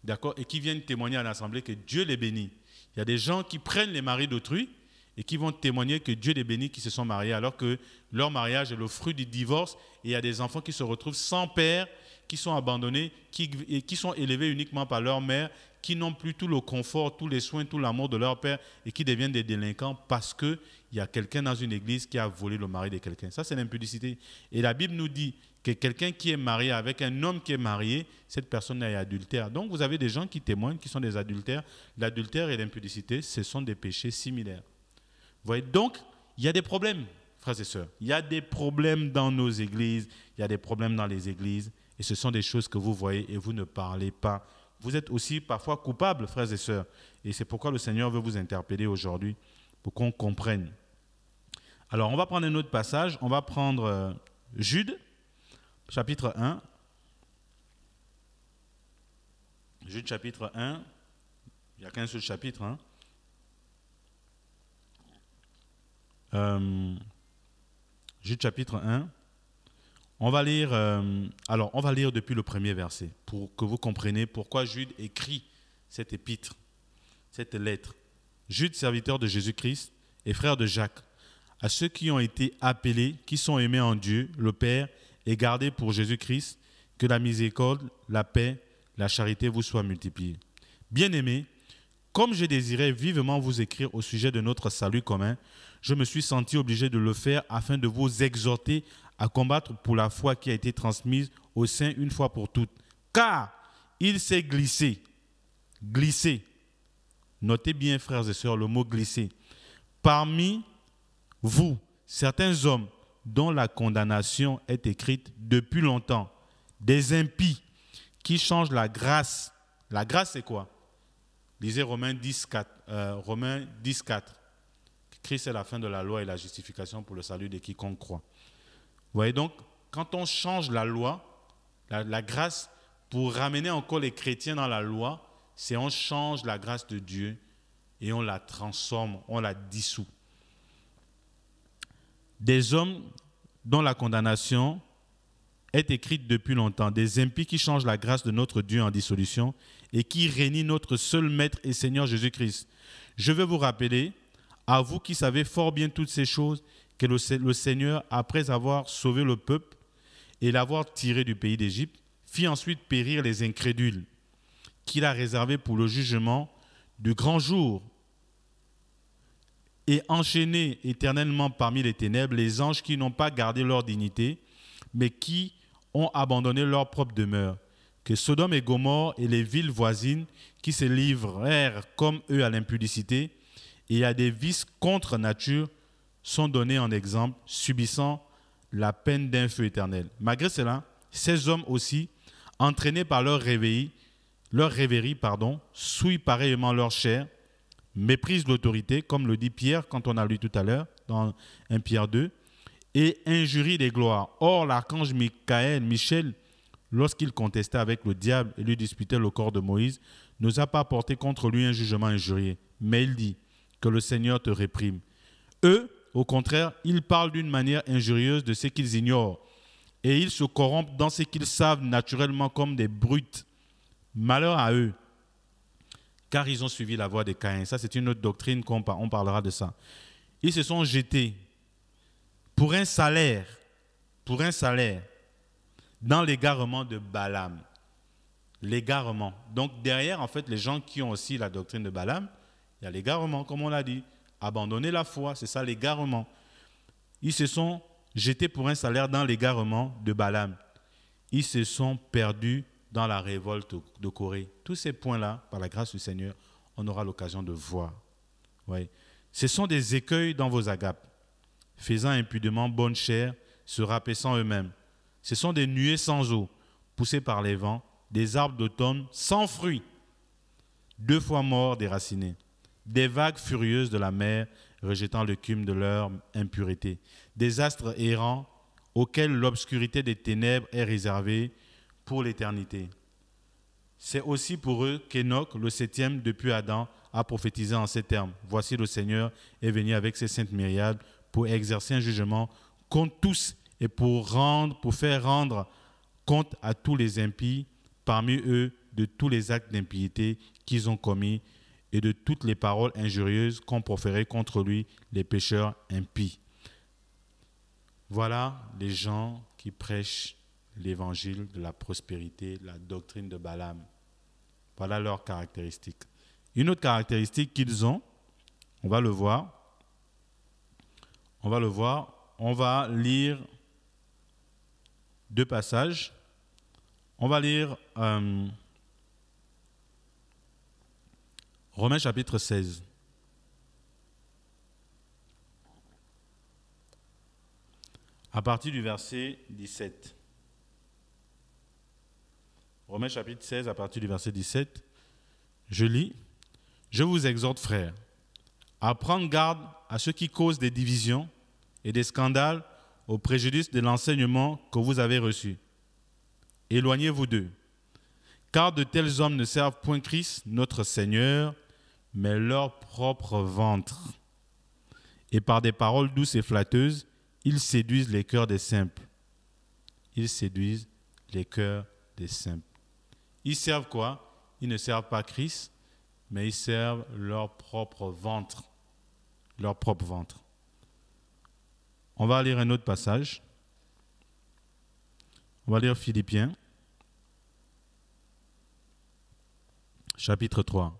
d'accord, et qui viennent témoigner en assemblée que Dieu les bénit. Il y a des gens qui prennent les maris d'autrui et qui vont témoigner que Dieu les bénit, qui se sont mariés, alors que leur mariage est le fruit du divorce, et il y a des enfants qui se retrouvent sans père qui sont abandonnés, qui, qui sont élevés uniquement par leur mère, qui n'ont plus tout le confort, tous les soins, tout l'amour de leur père et qui deviennent des délinquants parce qu'il y a quelqu'un dans une église qui a volé le mari de quelqu'un. Ça, c'est l'impudicité. Et la Bible nous dit que quelqu'un qui est marié avec un homme qui est marié, cette personne est adultère. Donc, vous avez des gens qui témoignent, qui sont des adultères. L'adultère et l'impudicité, ce sont des péchés similaires. Vous voyez, donc, il y a des problèmes, frères et sœurs. Il y a des problèmes dans nos églises, il y a des problèmes dans les églises, et ce sont des choses que vous voyez et vous ne parlez pas. Vous êtes aussi parfois coupables, frères et sœurs. Et c'est pourquoi le Seigneur veut vous interpeller aujourd'hui pour qu'on comprenne. Alors, on va prendre un autre passage. On va prendre euh, Jude, chapitre 1. Jude, chapitre 1. Il n'y a qu'un seul chapitre. Hein. Euh, Jude, chapitre 1. On va lire, euh, alors on va lire depuis le premier verset pour que vous compreniez pourquoi Jude écrit cette épître, cette lettre. Jude, serviteur de Jésus-Christ et frère de Jacques, à ceux qui ont été appelés, qui sont aimés en Dieu, le Père, et gardés pour Jésus-Christ, que la miséricorde, la paix, la charité vous soient multipliées. Bien-aimés, comme je désirais vivement vous écrire au sujet de notre salut commun, je me suis senti obligé de le faire afin de vous exhorter à combattre pour la foi qui a été transmise au sein une fois pour toutes. Car il s'est glissé, glissé, notez bien frères et sœurs le mot glissé, parmi vous, certains hommes dont la condamnation est écrite depuis longtemps, des impies qui changent la grâce. La grâce c'est quoi Lisez Romains 10, 4. 10, Christ est la fin de la loi et la justification pour le salut de quiconque croit voyez donc, quand on change la loi, la, grâce, pour ramener encore les chrétiens dans la loi, c'est on change la grâce de Dieu et on la transforme, on la dissout. Des hommes dont la condamnation est écrite depuis longtemps, des impies qui changent la grâce de notre Dieu en dissolution et qui réunit notre seul Maître et Seigneur Jésus-Christ. Je veux vous rappeler, à vous qui savez fort bien toutes ces choses que le, Seigneur, après avoir sauvé le peuple et l'avoir tiré du pays d'Égypte, fit ensuite périr les incrédules, qu'il a réservés pour le jugement du grand jour, et enchaîné éternellement parmi les ténèbres les anges qui n'ont pas gardé leur dignité, mais qui ont abandonné leur propre demeure. Que Sodome et Gomorre et les villes voisines qui se livrèrent comme eux à l'impudicité et à des vices contre nature sont donnés en exemple, subissant la peine d'un feu éternel. Malgré cela, ces hommes aussi, entraînés par leur réveil, leur rêverie, pardon, souillent pareillement leur chair, méprisent l'autorité, comme le dit Pierre quand on a lu tout à l'heure dans 1 Pierre 2, et injurient les gloires. Or, l'archange Michael, Michel, lorsqu'il contestait avec le diable et lui disputait le corps de Moïse, n'osa pas porter contre lui un jugement injurié, mais il dit que le Seigneur te réprime. Eux, au contraire, ils parlent d'une manière injurieuse de ce qu'ils ignorent. Et ils se corrompent dans ce qu'ils savent naturellement comme des brutes. Malheur à eux, car ils ont suivi la voie de Caïn. Ça, c'est une autre doctrine qu'on parlera de ça. Ils se sont jetés pour un salaire, pour un salaire, dans l'égarement de Balaam. L'égarement. Donc derrière, en fait, les gens qui ont aussi la doctrine de Balaam, il y a l'égarement, comme on l'a dit abandonner la foi, c'est ça l'égarement. Ils se sont jetés pour un salaire dans l'égarement de Balaam. Ils se sont perdus dans la révolte de Corée. Tous ces points-là, par la grâce du Seigneur, on aura l'occasion de voir. Ce sont des écueils dans vos agapes, faisant impudemment bonne chair, se rapaissant eux-mêmes. Ce sont des nuées sans eau, poussées par les vents, des arbres d'automne sans fruits, deux fois morts, déracinés des vagues furieuses de la mer rejetant l'écume de leur impurité. des astres errants auxquels l'obscurité des ténèbres est réservée pour l'éternité. C'est aussi pour eux qu'Enoch, le septième depuis Adam, a prophétisé en ces termes. Voici le Seigneur est venu avec ses saintes myriades pour exercer un jugement contre tous et pour, rendre, pour faire rendre compte à tous les impies, parmi eux de tous les actes d'impiété qu'ils ont commis et de toutes les paroles injurieuses qu'ont proférées contre lui les pécheurs impies. Voilà les gens qui prêchent l'évangile de la prospérité, la doctrine de Balaam. Voilà leurs caractéristiques. Une autre caractéristique qu'ils ont, on va le voir, on va le voir, on va lire deux passages. On va lire euh, Romains chapitre 16. À partir du verset 17. Romains chapitre 16, à partir du verset 17, je lis, Je vous exhorte, frères, à prendre garde à ceux qui causent des divisions et des scandales au préjudice de l'enseignement que vous avez reçu. Éloignez-vous d'eux, car de tels hommes ne servent point Christ, notre Seigneur, mais leur propre ventre. Et par des paroles douces et flatteuses, ils séduisent les cœurs des simples. Ils séduisent les cœurs des simples. Ils servent quoi Ils ne servent pas Christ, mais ils servent leur propre ventre. Leur propre ventre. On va lire un autre passage. On va lire Philippiens, chapitre 3.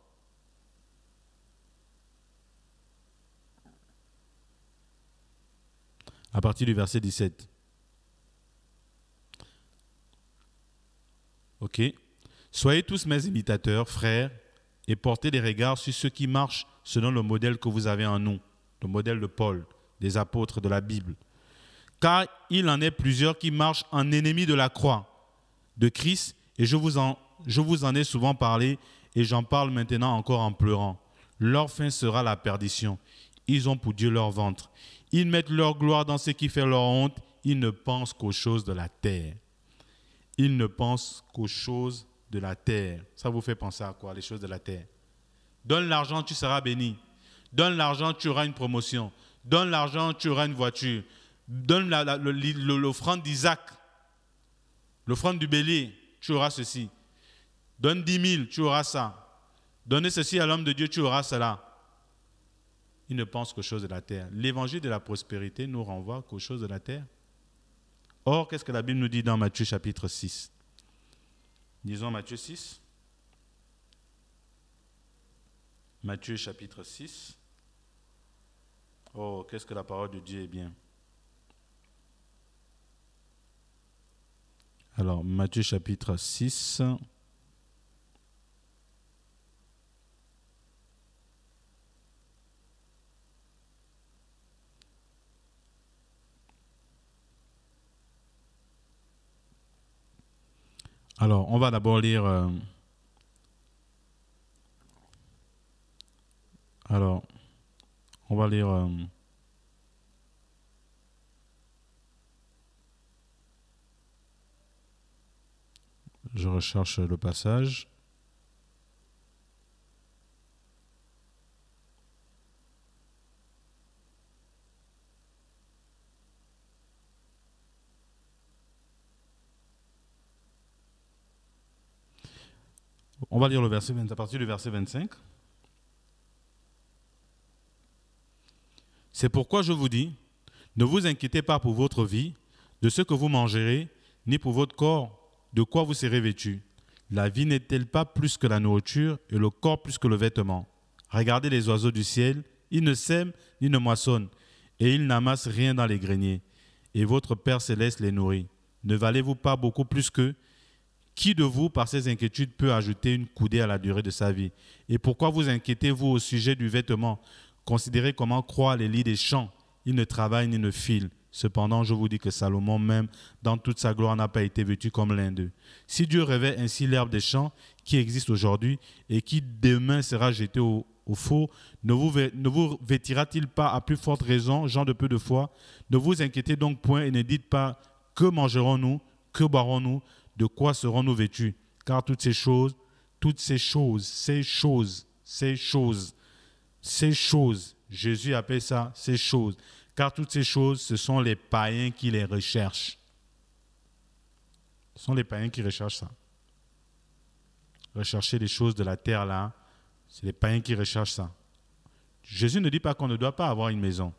à partir du verset 17. Ok Soyez tous mes imitateurs, frères, et portez des regards sur ceux qui marchent selon le modèle que vous avez en nous, le modèle de Paul, des apôtres de la Bible. Car il en est plusieurs qui marchent en ennemis de la croix de Christ, et je vous en, je vous en ai souvent parlé, et j'en parle maintenant encore en pleurant. Leur fin sera la perdition. Ils ont pour Dieu leur ventre. Ils mettent leur gloire dans ce qui fait leur honte. Ils ne pensent qu'aux choses de la terre. Ils ne pensent qu'aux choses de la terre. Ça vous fait penser à quoi, les choses de la terre Donne l'argent, tu seras béni. Donne l'argent, tu auras une promotion. Donne l'argent, tu auras une voiture. Donne l'offrande d'Isaac, l'offrande du bélier, tu auras ceci. Donne dix 000, tu auras ça. Donnez ceci à l'homme de Dieu, tu auras cela. Il ne pense qu'aux choses de la terre. L'évangile de la prospérité nous renvoie qu'aux choses de la terre. Or, qu'est-ce que la Bible nous dit dans Matthieu chapitre 6 Disons Matthieu 6. Matthieu chapitre 6. Oh, qu'est-ce que la parole de Dieu est bien. Alors, Matthieu chapitre 6. Alors, on va d'abord lire. Euh, alors, on va lire. Euh, je recherche le passage. On va lire le verset à partir du verset 25. C'est pourquoi je vous dis, ne vous inquiétez pas pour votre vie, de ce que vous mangerez, ni pour votre corps, de quoi vous serez vêtu. La vie n'est-elle pas plus que la nourriture et le corps plus que le vêtement Regardez les oiseaux du ciel, ils ne sèment ni ne moissonnent, et ils n'amassent rien dans les greniers, et votre Père céleste les nourrit. Ne valez-vous pas beaucoup plus qu'eux qui de vous, par ses inquiétudes, peut ajouter une coudée à la durée de sa vie Et pourquoi vous inquiétez-vous au sujet du vêtement Considérez comment croient les lits des champs. Ils ne travaillent ni ne filent. Cependant, je vous dis que Salomon même, dans toute sa gloire, n'a pas été vêtu comme l'un d'eux. Si Dieu rêvait ainsi l'herbe des champs qui existe aujourd'hui et qui demain sera jetée au, faux, ne vous, ne vous vêtira-t-il pas à plus forte raison, gens de peu de foi Ne vous inquiétez donc point et ne dites pas que mangerons-nous, que boirons-nous, de quoi serons-nous vêtus Car toutes ces choses, toutes ces choses, ces choses, ces choses, ces choses, Jésus appelle ça ces choses, car toutes ces choses, ce sont les païens qui les recherchent. Ce sont les païens qui recherchent ça. Rechercher les choses de la terre là, c'est les païens qui recherchent ça. Jésus ne dit pas qu'on ne doit pas avoir une maison.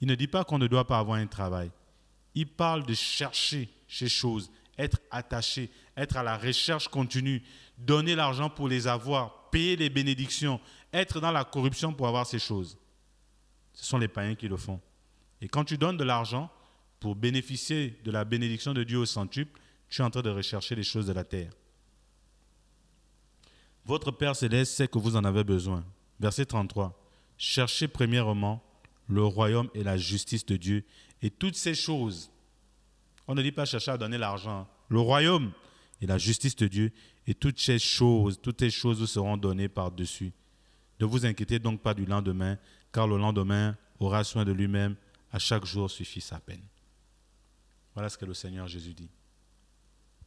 Il ne dit pas qu'on ne doit pas avoir un travail. Il parle de chercher ces choses être attaché, être à la recherche continue, donner l'argent pour les avoir, payer les bénédictions, être dans la corruption pour avoir ces choses. Ce sont les païens qui le font. Et quand tu donnes de l'argent pour bénéficier de la bénédiction de Dieu au centuple, tu es en train de rechercher les choses de la terre. Votre Père céleste sait que vous en avez besoin. Verset 33. Cherchez premièrement le royaume et la justice de Dieu, et toutes ces choses on ne dit pas chercher à donner l'argent. Le royaume et la justice de Dieu et toutes ces choses, toutes ces choses vous seront données par-dessus. Ne vous inquiétez donc pas du lendemain, car le lendemain aura soin de lui-même. À chaque jour suffit sa peine. Voilà ce que le Seigneur Jésus dit.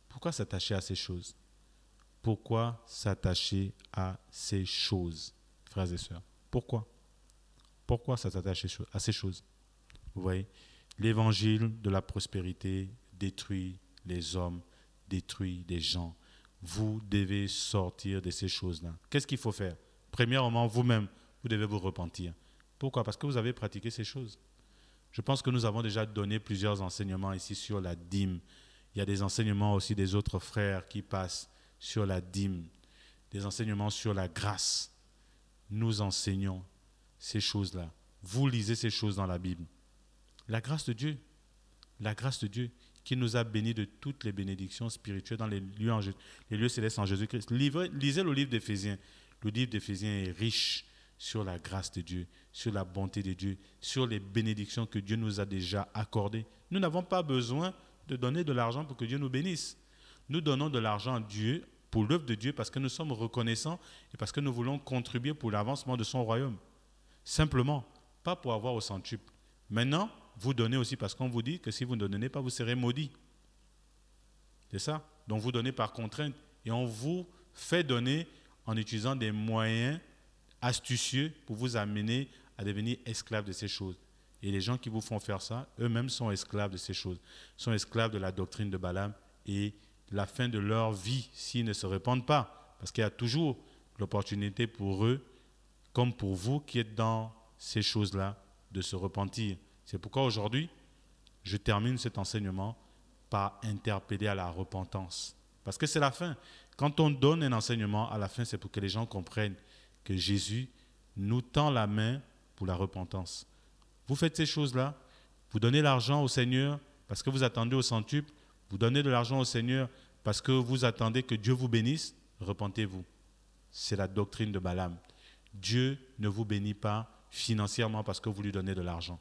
Pourquoi s'attacher à ces choses Pourquoi s'attacher à ces choses, frères et sœurs Pourquoi Pourquoi s'attacher à ces choses Vous voyez L'évangile de la prospérité détruit les hommes, détruit des gens. Vous devez sortir de ces choses-là. Qu'est-ce qu'il faut faire Premièrement, vous-même, vous devez vous repentir. Pourquoi Parce que vous avez pratiqué ces choses. Je pense que nous avons déjà donné plusieurs enseignements ici sur la dîme. Il y a des enseignements aussi des autres frères qui passent sur la dîme, des enseignements sur la grâce. Nous enseignons ces choses-là. Vous lisez ces choses dans la Bible. La grâce de Dieu, la grâce de Dieu qui nous a bénis de toutes les bénédictions spirituelles dans les lieux, les lieux célestes en Jésus-Christ. Lisez le livre d'Éphésiens. Le livre d'Éphésiens est riche sur la grâce de Dieu, sur la bonté de Dieu, sur les bénédictions que Dieu nous a déjà accordées. Nous n'avons pas besoin de donner de l'argent pour que Dieu nous bénisse. Nous donnons de l'argent à Dieu pour l'œuvre de Dieu parce que nous sommes reconnaissants et parce que nous voulons contribuer pour l'avancement de son royaume. Simplement, pas pour avoir au centuple. Maintenant, vous donnez aussi parce qu'on vous dit que si vous ne donnez pas, vous serez maudit. C'est ça Donc vous donnez par contrainte et on vous fait donner en utilisant des moyens astucieux pour vous amener à devenir esclaves de ces choses. Et les gens qui vous font faire ça, eux-mêmes sont esclaves de ces choses, sont esclaves de la doctrine de Balaam et la fin de leur vie s'ils ne se répandent pas. Parce qu'il y a toujours l'opportunité pour eux, comme pour vous qui êtes dans ces choses-là, de se repentir. C'est pourquoi aujourd'hui, je termine cet enseignement par interpeller à la repentance. Parce que c'est la fin. Quand on donne un enseignement, à la fin, c'est pour que les gens comprennent que Jésus nous tend la main pour la repentance. Vous faites ces choses-là, vous donnez l'argent au Seigneur parce que vous attendez au centuple, vous donnez de l'argent au Seigneur parce que vous attendez que Dieu vous bénisse, repentez-vous. C'est la doctrine de Balaam. Dieu ne vous bénit pas financièrement parce que vous lui donnez de l'argent.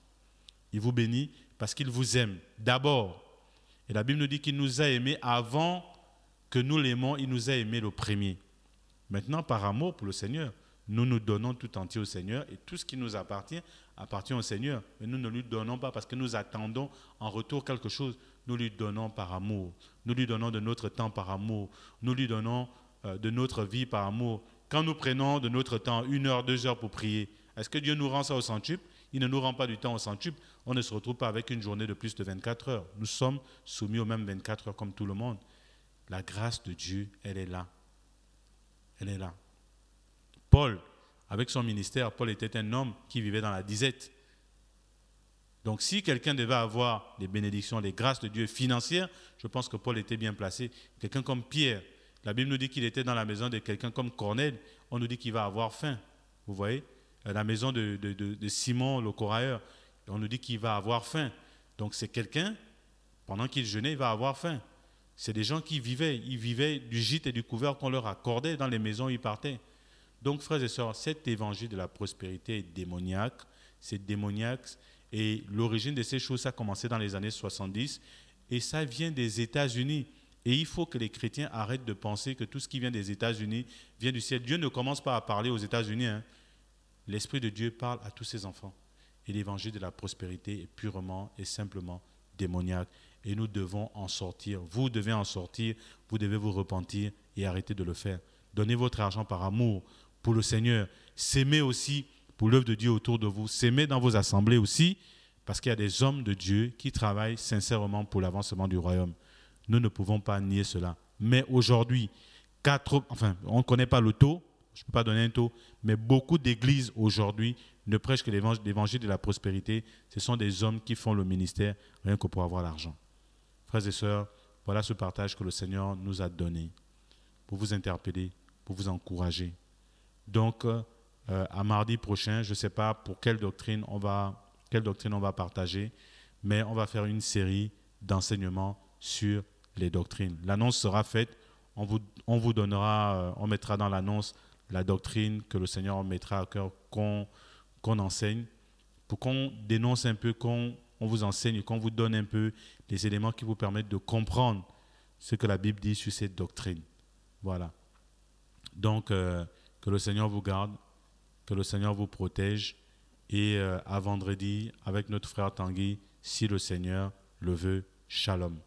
Il vous bénit parce qu'il vous aime d'abord. Et la Bible nous dit qu'il nous a aimés avant que nous l'aimons, il nous a aimés le premier. Maintenant, par amour pour le Seigneur, nous nous donnons tout entier au Seigneur et tout ce qui nous appartient appartient au Seigneur. Mais nous ne lui donnons pas parce que nous attendons en retour quelque chose. Nous lui donnons par amour. Nous lui donnons de notre temps par amour. Nous lui donnons euh, de notre vie par amour. Quand nous prenons de notre temps une heure, deux heures pour prier, est-ce que Dieu nous rend ça au centuple il ne nous rend pas du temps au centuple, on ne se retrouve pas avec une journée de plus de 24 heures. Nous sommes soumis aux mêmes 24 heures comme tout le monde. La grâce de Dieu, elle est là. Elle est là. Paul, avec son ministère, Paul était un homme qui vivait dans la disette. Donc si quelqu'un devait avoir les bénédictions, les grâces de Dieu financières, je pense que Paul était bien placé. Quelqu'un comme Pierre, la Bible nous dit qu'il était dans la maison de quelqu'un comme Cornel. on nous dit qu'il va avoir faim. Vous voyez euh, la maison de, Simon le corailleur. On nous dit qu'il va avoir faim. Donc c'est quelqu'un, pendant qu'il jeûnait, il va avoir faim. C'est des gens qui vivaient, ils vivaient du gîte et du couvert qu'on leur accordait dans les maisons où ils partaient. Donc frères et sœurs, cet évangile de la prospérité est démoniaque, c'est démoniaque et l'origine de ces choses ça a commencé dans les années 70 et ça vient des États-Unis. Et il faut que les chrétiens arrêtent de penser que tout ce qui vient des États-Unis vient du ciel. Dieu ne commence pas à parler aux États-Unis. Hein. L'Esprit de Dieu parle à tous ses enfants. Et l'évangile de la prospérité est purement et simplement démoniaque. Et nous devons en sortir. Vous devez en sortir. Vous devez vous repentir et arrêter de le faire. Donnez votre argent par amour pour le Seigneur. S'aimer aussi pour l'œuvre de Dieu autour de vous. S'aimer dans vos assemblées aussi, parce qu'il y a des hommes de Dieu qui travaillent sincèrement pour l'avancement du royaume. Nous ne pouvons pas nier cela. Mais aujourd'hui, enfin, on ne connaît pas le taux, je ne peux pas donner un taux, mais beaucoup d'églises aujourd'hui ne prêchent que l'évangile de la prospérité. Ce sont des hommes qui font le ministère rien que pour avoir l'argent. Frères et sœurs, voilà ce partage que le Seigneur nous a donné pour vous interpeller, pour vous encourager. Donc, euh, euh, à mardi prochain, je ne sais pas pour quelle doctrine, on va, quelle doctrine on va partager, mais on va faire une série d'enseignements sur les doctrines. L'annonce sera faite, on vous, donnera, euh, on mettra dans l'annonce la doctrine que le Seigneur mettra à cœur qu'on enseigne, pour qu'on dénonce un peu, qu'on vous enseigne, qu'on vous donne un peu les éléments qui vous permettent de comprendre ce que la Bible dit sur cette doctrine. Voilà. Donc, euh, que le Seigneur vous garde, que le Seigneur vous protège. Et euh, à vendredi, avec notre frère Tanguy, si le Seigneur le veut, shalom.